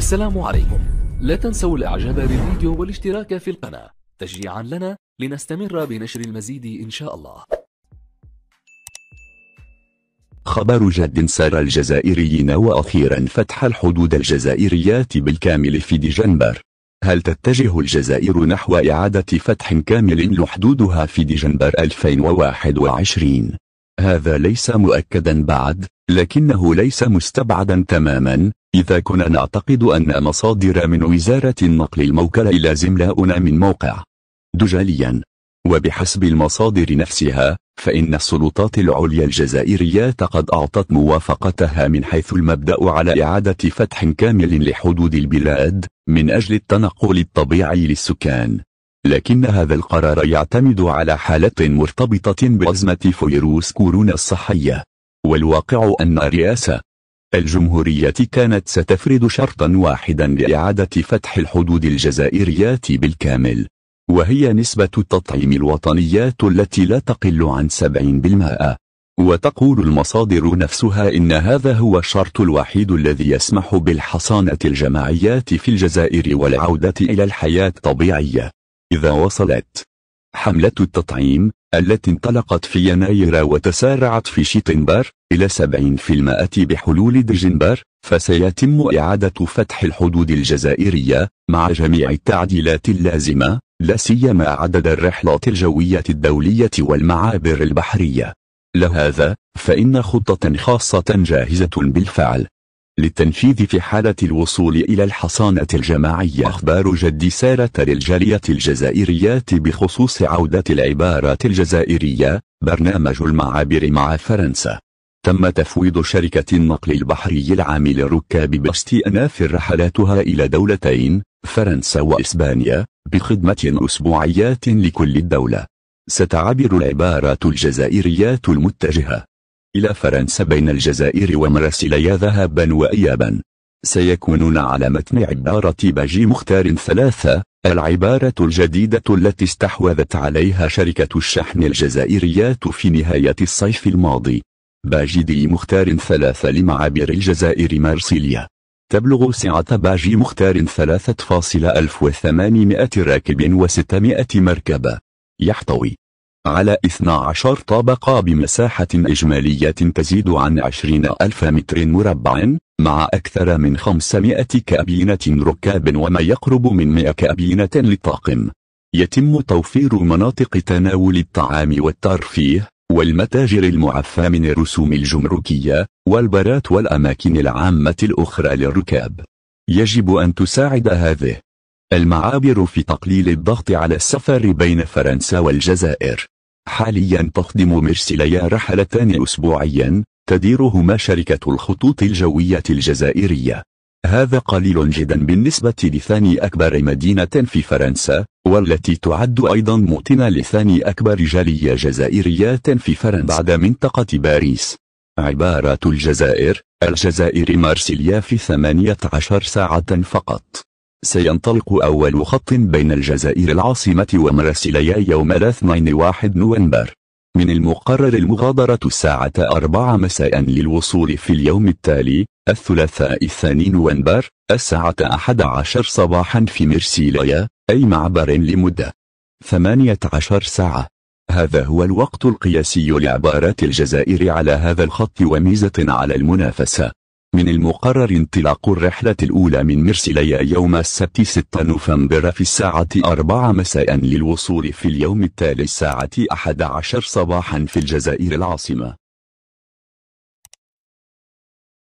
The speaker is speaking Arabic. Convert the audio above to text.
السلام عليكم لا تنسوا الاعجاب بالفيديو والاشتراك في القناة تشجيعا لنا لنستمر بنشر المزيد إن شاء الله خبر جد سار الجزائريين وأخيرا فتح الحدود الجزائرية بالكامل في ديجنبر هل تتجه الجزائر نحو إعادة فتح كامل لحدودها في ديجنبر 2021؟ هذا ليس مؤكدا بعد، لكنه ليس مستبعدا تماما، إذا كنا نعتقد أن مصادر من وزارة النقل الموكلة إلى زملاؤنا من موقع دجاليا وبحسب المصادر نفسها فإن السلطات العليا الجزائرية قد أعطت موافقتها من حيث المبدأ على إعادة فتح كامل لحدود البلاد من أجل التنقل الطبيعي للسكان لكن هذا القرار يعتمد على حالة مرتبطة بأزمة فيروس كورونا الصحية والواقع أن رئاسة الجمهورية كانت ستفرض شرطا واحدا لإعادة فتح الحدود الجزائرية بالكامل وهي نسبة التطعيم الوطنيات التي لا تقل عن 70% وتقول المصادر نفسها إن هذا هو الشرط الوحيد الذي يسمح بالحصانة الجماعيات في الجزائر والعودة إلى الحياة الطبيعية إذا وصلت حملة التطعيم التي انطلقت في يناير وتسارعت في شتنبر إلى 70% بحلول دجنبر فسيتم إعادة فتح الحدود الجزائرية مع جميع التعديلات اللازمة لا سيما عدد الرحلات الجوية الدولية والمعابر البحرية لهذا فإن خطة خاصة جاهزة بالفعل للتنفيذ في حالة الوصول إلى الحصانة الجماعية أخبار جد سارة للجالية الجزائريات بخصوص عودة العبارات الجزائرية برنامج المعابر مع فرنسا تم تفويض شركة النقل البحري العام للركاب باستئناف رحلاتها إلى دولتين فرنسا وإسبانيا بخدمة أسبوعيات لكل الدولة ستعبر العبارات الجزائريات المتجهة إلى فرنسا بين الجزائر ومرسيليا ذهبا وإيابا سيكونون على متن عبارة باجي مختار ثلاثة العبارة الجديدة التي استحوذت عليها شركة الشحن الجزائريات في نهاية الصيف الماضي باجي دي مختار ثلاثة لمعابر الجزائر مارسيليا تبلغ سعة باجي مختار 3.1800 راكب و600 مركبة يحتوي على 12 طابقة بمساحة إجمالية تزيد عن 20 ألف متر مربع مع أكثر من 500 كابينة ركاب وما يقرب من 100 كابينة للطاقم يتم توفير مناطق تناول الطعام والترفيه والمتاجر المعفى من الرسوم الجمركية والبرات والأماكن العامة الأخرى للركاب يجب أن تساعد هذه المعابر في تقليل الضغط على السفر بين فرنسا والجزائر حاليا تخدم مرسليا رحلتان أسبوعيا تديرهما شركة الخطوط الجوية الجزائرية هذا قليل جدا بالنسبة لثاني أكبر مدينة في فرنسا والتي تعد أيضا موطنا لثاني أكبر جالية جزائرية في فرنسا بعد منطقة باريس عبارة الجزائر الجزائر مارسيليا في 18 ساعة فقط سينطلق أول خط بين الجزائر العاصمة ومرسليا يوم 21 نوفمبر من المقرر المغادرة الساعة 4 مساء للوصول في اليوم التالي الثلاثاء الثاني نوفمبر الساعة 11 صباحا في مرسيليا أي معبر لمدة 18 ساعة هذا هو الوقت القياسي لعبارات الجزائر على هذا الخط وميزة على المنافسة من المقرر انطلاق الرحلة الأولى من مرسيليا يوم السبت 6 نوفمبر في الساعة 4 مساء للوصول في اليوم التالي الساعة 11 صباحا في الجزائر العاصمة